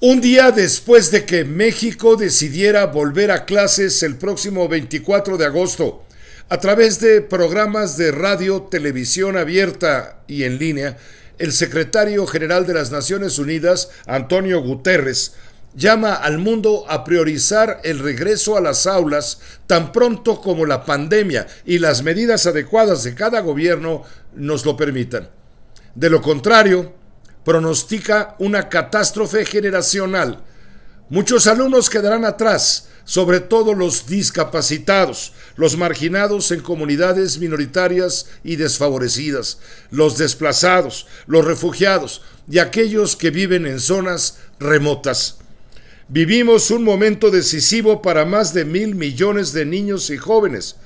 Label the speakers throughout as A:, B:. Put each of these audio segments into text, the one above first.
A: Un día después de que México decidiera volver a clases el próximo 24 de agosto, a través de programas de radio, televisión abierta y en línea, el secretario general de las Naciones Unidas, Antonio Guterres, llama al mundo a priorizar el regreso a las aulas tan pronto como la pandemia y las medidas adecuadas de cada gobierno nos lo permitan. De lo contrario, pronostica una catástrofe generacional. Muchos alumnos quedarán atrás, sobre todo los discapacitados, los marginados en comunidades minoritarias y desfavorecidas, los desplazados, los refugiados y aquellos que viven en zonas remotas. Vivimos un momento decisivo para más de mil millones de niños y jóvenes,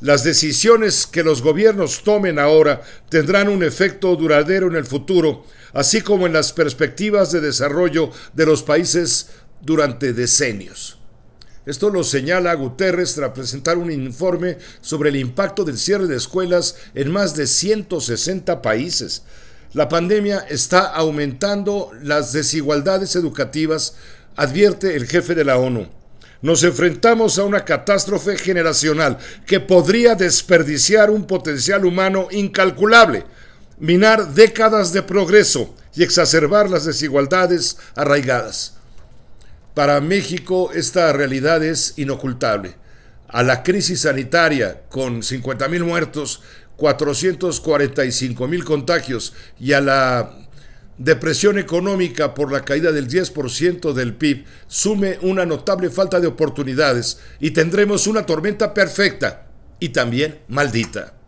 A: las decisiones que los gobiernos tomen ahora tendrán un efecto duradero en el futuro, así como en las perspectivas de desarrollo de los países durante decenios. Esto lo señala Guterres tras presentar un informe sobre el impacto del cierre de escuelas en más de 160 países. La pandemia está aumentando las desigualdades educativas, advierte el jefe de la ONU nos enfrentamos a una catástrofe generacional que podría desperdiciar un potencial humano incalculable, minar décadas de progreso y exacerbar las desigualdades arraigadas. Para México esta realidad es inocultable. A la crisis sanitaria, con 50.000 muertos, 445.000 contagios y a la depresión económica por la caída del 10% del PIB sume una notable falta de oportunidades y tendremos una tormenta perfecta y también maldita.